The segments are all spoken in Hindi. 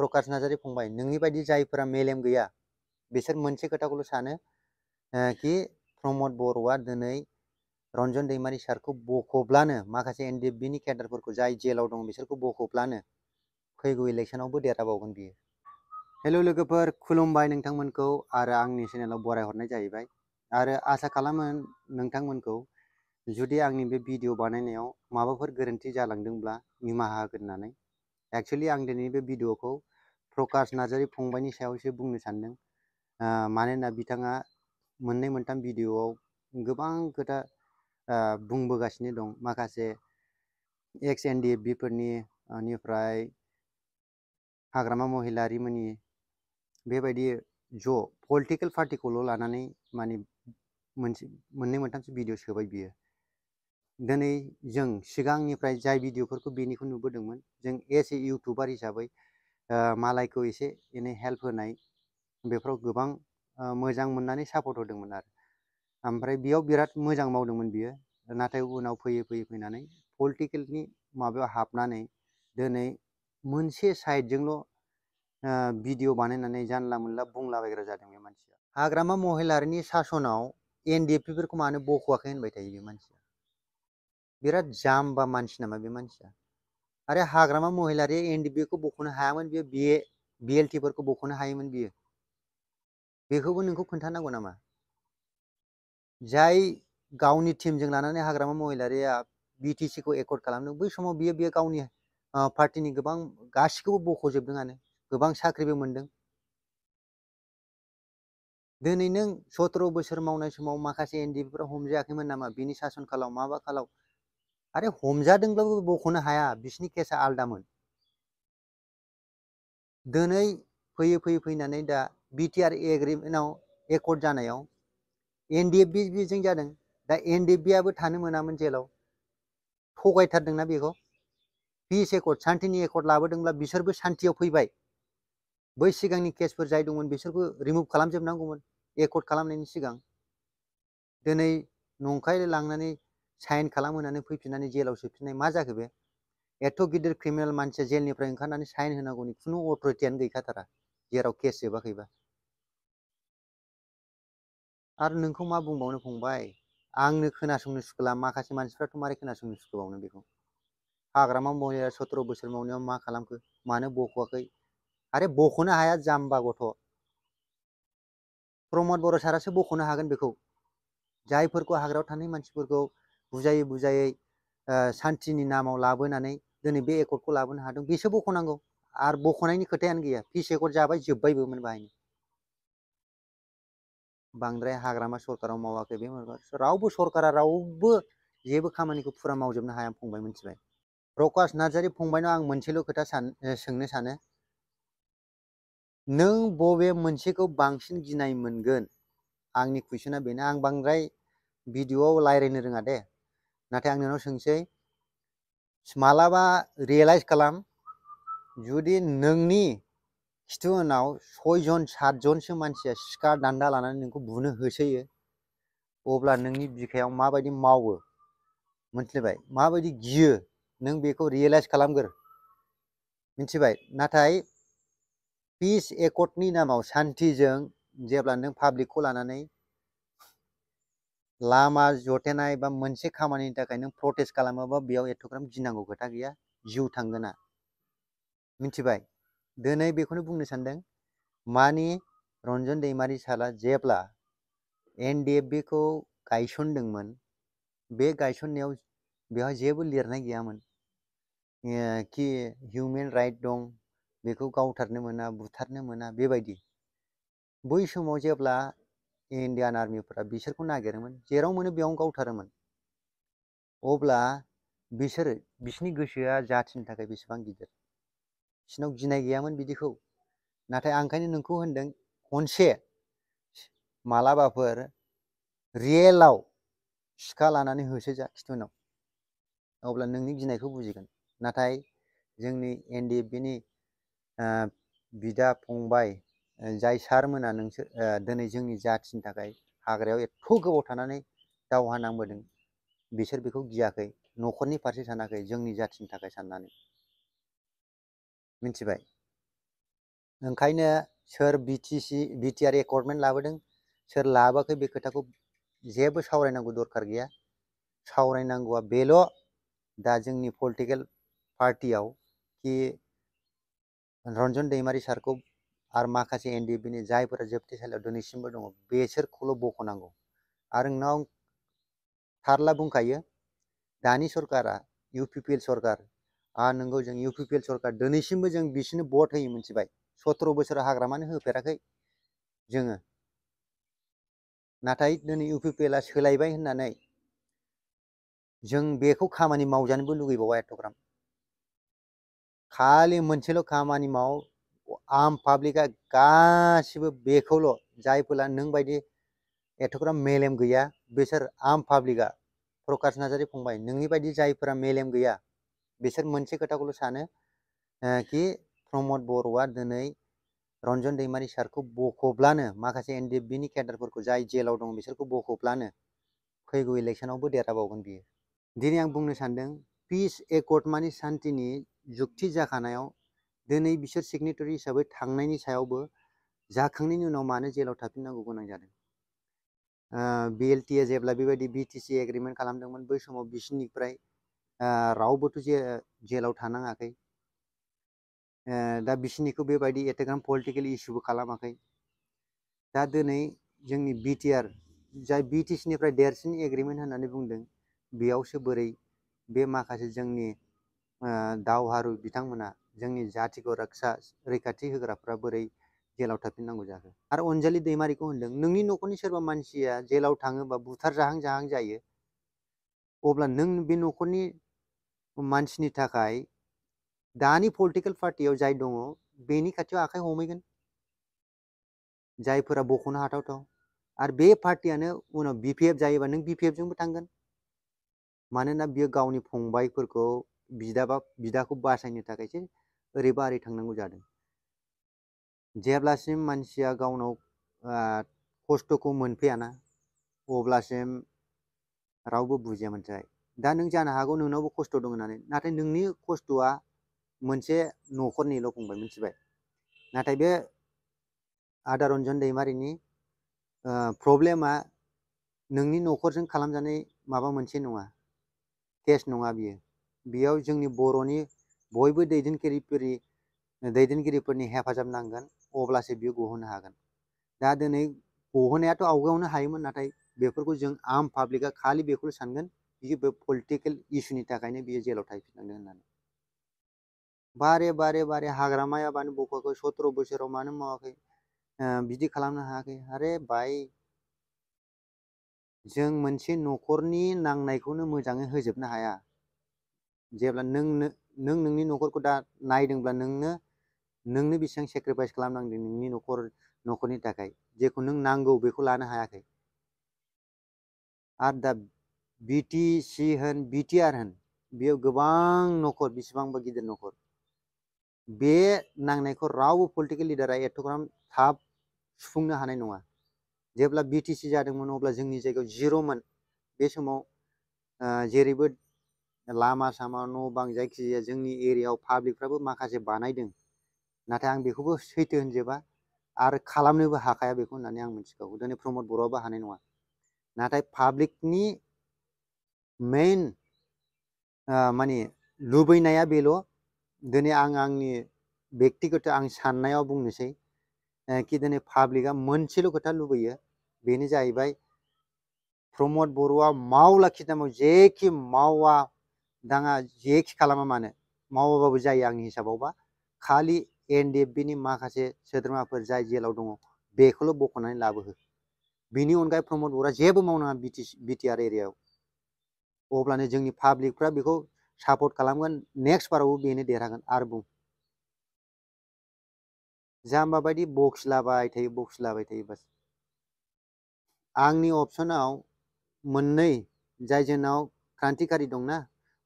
प्रकाश नार्जारी फंबाय नोंनि बायदि जायफोरा मेलेम गैया बिसोर मोनसे खोथाखौल' सानो कि प्रमद बर'आ दिनै रन्जन दैमारि सारखौ बख'ब्लानो माखासे एन डि एफ बिनि केडारफोरखौ जाय जेलाव दं बिसोरखौ बख'ब्लानो फैगौ इलेक्सनावबो देरहाबावगोन बियो हेल' लोगोफोर खुलुमबाय नोंथांमोनखौ आरो आंनि चेनेलाव बरायहरनाय जाहैबाय आरो आसा खालामो नोंथांमोनखौ जुदि आंनि बे भिडिअ बानायनायाव माबाफोर गोरोन्थि जालांदोंब्ला निमाहा होगोन होननानै एक्चुअली आं दिन बे को प्रकाश नार्जारी फंबाई सायावसो बुन सानदों मानना होनना बिथाङा मोननै मोनथाम भिडिअआव गोबां खोथा बुंबोगासिनो दं माखासे एक्स एन डि एफ बिफोरनि निफ्राय हाग्रामा महिलारिमोननि बेबायदि जो पलिटिकेल पार्टी को माने मानी मन मोनथामसो भिडिअ सोबाय बियो दिनै जों सिगांनिफ्राय जाय भिडिअफोरखौ बेनिखौ नुबोदोंमोन जों एस ए इउटुबार हिसाबै मालायखौ एसे एनै हेल्प होनाय बेफोराव गोबां मोजां मोननानै सापर्ट होदोंमोन आरो ओमफ्राय बेयाव बिराद मोजां मावदोंमोन बियो नाथाय उनाव फैयै फैयै फैनानै पलिटिकेलनि माबायाव हाबनानै दिनै मोनसे साइडजोंल' भिडिअ बानायनानै जानला मोनला बुंलाबायग्रा जादों बे मानसिया हाग्रामा महिलारिनि सासनाव एन डि एफ पिफोरखौ मानो बख'वाखै होनबाय थायो बे मानसिया बिराद जाम्बा मानसि नामा बे मानसिया आरो हाग्रामा महिलारि एन डि बिखौ बख'नो हायामोन बियो बिए फोरखौ बख'नो हायोमोन बियो बेखौबो नोंखौ खोन्थानांगौ नामा जाय गावनि टिमजों लानानै हाग्रामा महिलारिया खौ एकर्ड खालामदों बै समाव बियो बियो गावनि पार्टिनि गोबां गासिखौबो बख'जोबदोंआनो गोबां साख्रिबो मोनदों दिनै नों सत्र' बोसोर मावनाय समाव माखासे एन डि बिफोरा हमजायाखैमोन नामा बिनि सासन खालाव माबा खालाव अरे हमजादोंब्लाबो बख'नो हाया बिसिनि केसआ आलदामोन दिनै फैयै फैयै फैनानै दा बिटिआर एग्रिमेन्टआव एकर्ड जानायाव एनडिएफबिजों जादों दा एनडिएफबिआबो थानो मोनामोन जेलाव थगायथारदोंना बेखौ पिस एकर्ड सान्थिनि एकर्ड लाबोदोंब्ला बिसोरबो सान्थियाव फैबाय बै सिगांनि केसफोर जाय दंमोन बिसोरबो रिमुभ खालामजोबनांगौमोन एकर्ड खालामनायनि सिगां दिनै नंखाय लांनानै साइन होनानै फैफिननानै जेलाव सोफिननाय मा जाखो बे एथ' गिदिर क्रिमिनेल मानसिया जेलनिफ्राय ओंखारनानै साइन होनांगौनि खुनु अथ'रिटियानो गैखाथारा जेराव केस जोबाखैबा आरो नोंखौ मा बुंबावनो फंबाय आंनो खोनासंनो सुखुला माखासे मानसिफ्राथ' मारै खोनासंनो सुखुबावनो बेखौ हाग्रामा महिला सत्र' बोसोर मावनायाव मा खालामखो मानो बख'वाखै आरे बख'नो हाया जाम्बा गथ' प्रमद बर' सारासो बख'नो हागोन बेखौ जायफोरखौ हाग्रायाव थानाय मानसिफोरखौ बुजाय बुजायै सान्थिनि नामाव लाबोनानै दिनै बे एकर्डखौ लाबोनो हादों बेसो बख'नांगौ आरो बख'नायनि खोथायानो गैया पिस एकर्ड जाबाय जोब्बायबोमोन बाहायनो बांद्राय हाग्रामा सरकाराव मावाखै बे रावबो सरकारा रावबो जेबो खामानिखौ फुरा मावजोबनो हाया फंबाय मिथिबाय प्रकाश नार्जारी फंबायनाव आं मोनसेल' खोथा सान सोंनो सानो नों बबे मोनसेखौ बांसिन गिनाय मोनगोन आंनि कुइसना बेनो आं बांद्राय भिडिअ'आव रायज्लायनो रोङा दे नाथाय आं नोंनाव सोंसै मालाबा रियेलाइज खालाम जुदि नोंनि खिथु सयजन सातजनसो मानसिया सिखा दान्दा लानानै नोंखौ बुनो होसोयो अब्ला नोंनि बिखायाव माबायदि मावो मोनथिबाय माबायदि गियो नों बेखौ रियेलाइज खालामगोर मिथिबाय नाथाय पिस एकर्डनि नामाव सान्थिजों जेब्ला नों पाब्लिकखौ लानानै लामा जथेनाय बा मुझे खामानिनि थाखाय प्रटेस्ट खालामोबा बेयाव एथ'ग्राम गिनांगौ खोथा गैया जिउ थांगोना मिथिबाय दिनै बेखौनो बुंनो मानी मानि रन्जन सारा जेब्ला एन डी एफ को गायसनदोंमोन बे गायसननायाव बेवहाय जेबो लिरनाय गैयामोन कि हिउमेन राइट दं बेखौ गावथारनो मोना बुथारनो मोना बेबायदि बै समाव जेब्ला इण्डियान आर्मिफोरा बिसोरखौ नागिरोमोन जेराव मोनो बेयावनो गावथारोमोन अब्ला बिसोर बिसोरनि गोसोआ जाथिनि थाखाय बेसेबां गिदिर बिसोरनाव गिनाय गैयामोन बिदिखौ नाथाय आं ओंखायनो नोंखौ होनदों खनसे मालाबाफोर रियेलाव सिखा लानानै होसो जा खिथुनाव अब्ला नोंनि गिनायखौ बुजिगोन नाथाय जोंनि एन डि एफ बिनि बिदा फंबाय जाय सारमोना नोंसोर दिनै जोंनि जाथिनि थाखाय हाग्रायाव एथ' गोबाव थानानै दावहा नांबोदों बिसोर बेखौ गियाखै न'खरनि फारसे सानाखै जोंनि जाथिनि थाखाय साननानै मिन्थिबाय ओंखायनो सोर बिटिसि बिटिआर एकर्डमेन्ट लाबोदों सोर लाबोआखै बे खोथाखौ जेबो सावरायनांगौ दरखार गैया सावरायनांगौआ बेल' दा जोंनि पलिटिकेल पार्टियाव कि रन्जन दैमारि सारखौ आरो माखासे एन डि बिनि जायफोरा जोबथेसालियाव दिनैसिमबो दङ बेसोरखौल' बख'नांगौ आरो नोंनाव थारला बुंखायो दानि सरकारा इउ पि पि एल सरकार आ नंगौ जों इउ पि पि एल सरकार दिनैसिमबो जों बिसोरनो भट होयो मोनथिबाय सथ्र' बोसोर हाग्रामानो होफेराखै जोङो नाथाय दिनै इउ पि पि एलआ सोलायबाय होननानै जों बेखौ खामानि मावजानोबो लुगैबावा एथ'ग्राम खालि मोनसेल' खामानि माव आम पब्लिक गासिबो बेखौल' जायफोरा नोंबायदि एथ'ग्राम मेलेम गैया बिसोर आम पब्लिक प्रकाश नार्जारी फंबाय नोंनि बायदि जायफोरा मेलेम गैया बिसोर मोनसे खोथाखौल' सानो कि प्रमद बर'आ दिनै रंजन दैमारी सारखौ बख'ब्लानो माखासे एन डि एफ बिनि केडारफोरखौ जाय जेलाव दं बिसोरखौ बख'ब्लानो फैगौ इलेक्सनावबो देराबावगोन बियो दिनै आं बुंनो सानदों पिस एकर्ड मानि शान्तिनि जुक्ति जाखानायाव दिनै बिसोर सिगनेटरि हिसाबै थांनायनि सायावबो जाखांनायनि उनाव मानो जेलाव थाफिननांगौ गोनां जादों बि एल टि ए जेब्ला बेबायदि बि टि सि एग्रिमेन्ट खालामदोंमोन बै समाव बिसोरनिफ्राय रावबोथ' जे जेलाव थानाङाखै दा बिसोरनिखौ बेबायदि एटेग्राम पलिटिकेल इस्युबो खालामाखै दा दिनै जोंनि बिटिआर जाय बि टि सि निफ्राय देरसिन एग्रिमेन्ट होननानै बुंदों बेयावसो बोरै बे माखासे जोंनि दावहारु बिथांमोना जंगी जाति को रक्षा रैखाथि होग्राफ्रा बोरै जेलाव थाफिननांगौ और अंजलि दैमारी को होनदों नोंनि न'खरनि सोरबा मानसिया जेलाव थाङोबा बुथार जहां जहां जाए अब्ला नों बे न'खरनि मानसिनि थाखाय दानि पलिटिकेल पार्टियाव जाय दङ बेनि खाथियाव आखाइ हमहैगोन जायफोरा बख'नो हाथावथाव आरो बे पार्टियानो उनाव बि जाए नीपीएफ जो नों मानना बे एफजोंबो फंबाई मानोना बिदा बिदा को बिदाखौ बासायनो ओरैबा ओरै थांनांगौ जादों जेब्लासिम मानसिया गावनाव खस्थ'खौ मोनफैयाना अब्लासिम रावबो बुजिया मोनथिबाय दा नों जानो हागौ नोंनावबो खस्थ' दं होननानै नाथाय नोंनि खस्थ'आ मोनसे न'खरनिल' फंबाय मिथिबाय नाथाय बे आदा दैमारिनि प्रब्लेमा नोंनि न'खरजों खालामजानाय माबा मोनसे नङा केस नङा बियो बेयाव जोंनि बर'नि बयबो दैदेनगिरिफोरनि दैदेनगिरिफोरनि हेफाजाब नांगोन अब्लासो बियो गहोनो हागोन दा दिनै गहोनायाथ' आवगायावनो हायोमोन नाथाय बेफोरखौ जों आम पाब्लिकआ खालि बेखौल' सानगोन बियो बे पलिटिकेल इसुनि थाखायनो बियो जेलाव थाहैफिननांदों होननानै बारे बारे बारे हाग्रामायाबानो बखाखौ सत्र' बोसोराव मानो मावाखै बिदि खालामनो हायाखै आरे बाय जों मोनसे न'खरनि नांनायखौनो मोजाङै होजोबनो हाया जेब्ला नों नों नोंनि न'खरखौ दा नायदोंब्ला नोंनो नोंनो बेसेबां सेक्रिफाइस खालामनांदों नोंनि न'खर न'खरनि थाखाय जेखौ नों नांगौ बेखौ लानो हायाखै आरो दा बि टि सि होन बि टि आर होन बेयाव गोबां न'खर बेसेबांबा गिदिर न'खर बे नांनायखौ रावबो पलिटिकेल लिडारा एथ'ग्राम थाब सुफुंनो हानाय नङा जेब्ला बि टि सि जादोंमोन अब्ला जोंनि जायगायाव जिर'मोन बे समाव जेरैबो लामा सामा न' बां जायखिजाया जोंनि एरियायाव पाब्लिकफ्राबो माखासे बानायदों नाथाय आं बेखौबो सैथो होनजोबा आरो खालामनोबो हाखाया बेखौ होननानै आं मिथिखागौ दिनै प्रमद बर'आबो हानाय नङा नाथाय पाब्लिकनि मेइन माने लुबैनाया बेल' दिनै आं आंनि बेक्तिगत आं साननायाव बुंनोसै कि दिनै पाब्लिकआ मोनसेल' खोथा लुबैयो बेनो जाहैबाय प्रमद बर'आ मावलाखि दामाव जेखि मावा दाङा जेखि खालामा मानो मावाबाबो जायो आंनि हिसाबावबा खालि एन डि एफ बिनि माखासे सोद्रोमाफोर जाय जेलाव दङ बेखौल' बख'नानै लाबोहो बिनि अनगायै प्रमद बर'आ जेबो मावनाङा बिटि बिटिआर एरियायाव अब्लानो जोंनि पाब्लिकफ्रा बेखौ सापर्ट खालामगोन नेक्स्ट बारावबो बेनो देरहागोन आरो बुं जाम्बा बायदि बखिलाबाय थायो बखिलाबाय थायो बास आंनि अपसनाव मोननै जाय जोंनाव दंना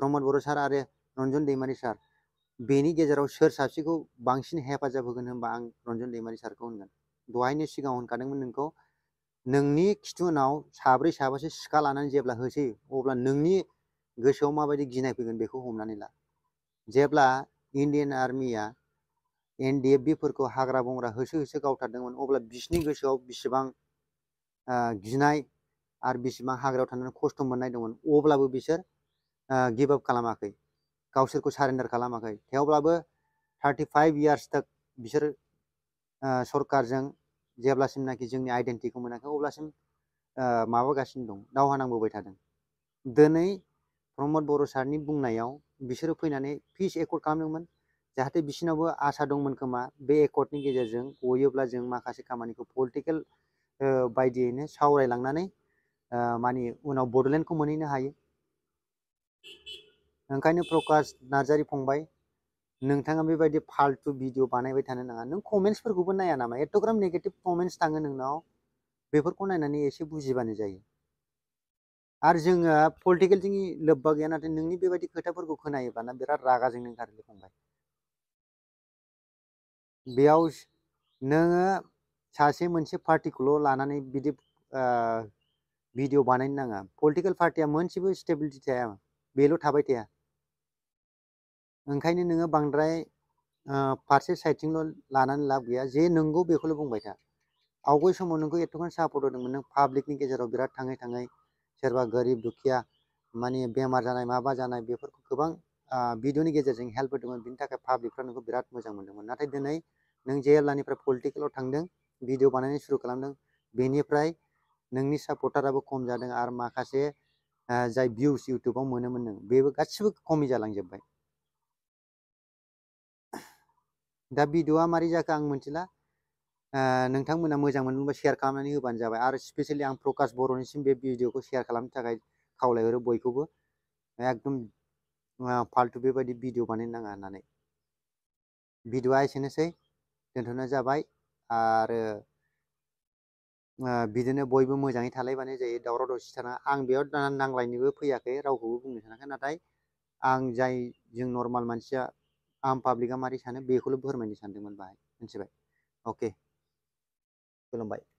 प्रमद बर' सार आरो रन्जन दैमारि सार बेनि गेजेराव सोर सासेखौ बांसिन हेफाजाब होगोन होनबा आं रन्जन दैमारि सारखौ होनगोन दहायनो सिगाङाव होनखादोंमोन नोंखौ नोंनि खिथुनाव साब्रै साबासो सिखा लानानै जेब्ला होसोयो अब्ला नोंनि गोसोआव माबायदि गिनाय फैगोन बेखौ हमनानै ला जेब्ला इन्डियान आर्मिया एन डि एफ बिफोरखौ हाग्रा बंग्रा होसो होसो गावथारदोंमोन अब्ला बिसोरनि गोसोआव बिसिबां गिनाय आरो बिसिबां हाग्रायाव थानानै खस्थ' मोननाय दंमोन अब्लाबो बिसोर गिभ आप खालामाखै गावसोरखौ सारेन्डार खालामाखै थेवब्लाबो फाइव इयार्स तक बिसोर सरकारजों जेब्लासिमनाखि जोंनि आइडेन्टिटिखौ मोनाखै अब्लासिम माबागासिनो दं दावहा नांबोबाय थादों दिनै प्रमद बर' सारनि बुंनायाव बिसोरो फैनानै फिस एकर्ड खालामदोंमोन जाहाथे बिसिनावबो आसा दंमोन खोमा बे एकर्डनि गेजेरजों गयोब्ला जों माखासे खामानिखौ पलिटिकेल बायदियैनो सावरायलांनानै माने उनाव बड'लेण्डखौ मोनहैनो हायो ओंखायनो प्रकाश नार्जारी फंबाय नोंथाङा बेबायदि फालतु भिडिअ बानायबाय थानो नाङा नों कमेन्ट्सफोरखौबो नाया नामा एथ'ग्राम नेगेटिभ कमेन्ट्स थाङो नोंनाव बेफोरखौ नायनानै एसे बुजिबानो जायो आरो जोंहा पलिटिकेलजों लोब्बा गैया नाथाय नोंनि बेबायदि खोथाफोरखौ खोनायोबाना बिराद रागा जोंनो ओंखारो फंबाय बेयाव नोङो सासे मोनसे पार्टिखौल' लानानै बिदि भिडिअ बानायनो नाङा पलिटिकेल पार्टिया मोनसेबो स्टेबिलिटि थाया बेल' थाबाय थाया ओंखायनो नोङो बांद्राय फारसे साइडथिंल' लानानै लाब गैया जे नंगौ बेखौल' बुंबाय था आवगय समाव नोंखौ एथ'खान सापर्ट होदोंमोन नों पाब्लिकनि गेजेराव बिराद थाङै थाङै सोरबा गोरिब दुखिया माने बेमार जानाय माबा जानाय बेफोरखौ गोबां भिडिअनि गेजेरजों हेल्प होदोंमोन बिनि थाखाय पाब्लिकफ्रा नोंखौ बिराद मोजां मोन्दोंमोन नाथाय दिनै नों जेब्लानिफ्राय पलिटिकेलाव थांदों भिडिअ बानायनो सुरु खालामदों बेनिफ्राय नोंनि सापर्टाराबो खम जादों आरो माखासे जाय भिउस इउटुबाव मोनोमोन नों बेबो गासिबो खमि जालांजोब्बाय दा भिडिअआ मारै जाखो आं मिथिला नोंथांमोना मोजां मोनोबा शेयार खालामनानै होबानो जाबाय आरो स्पेसियेलि आं प्रकाश बर'निसिम बे भिडिअखौ शेयार खालामनो थाखाय खावलायहरो बयखौबो एकदम फाल्तु बेबायदि भिडिअ बानायनो नाङा होननानै भिडिअआ एसेनोसै दोनथ'नाय जाबाय आरो बिदिनो बयबो मोजाङै थालायबानो जायो दावराव दावसि थानाङा आं बेयाव नांलायनोबो फैयाखै रावखौबो बुंनो सानाखै नाथाय आं जाय जों नर्माल मानसिया आं पाब्लिकआ मारै सानो बेखौल' फोरमायनो सानदोंमोन बाहाय मिथिबाय अके खुलुमबाय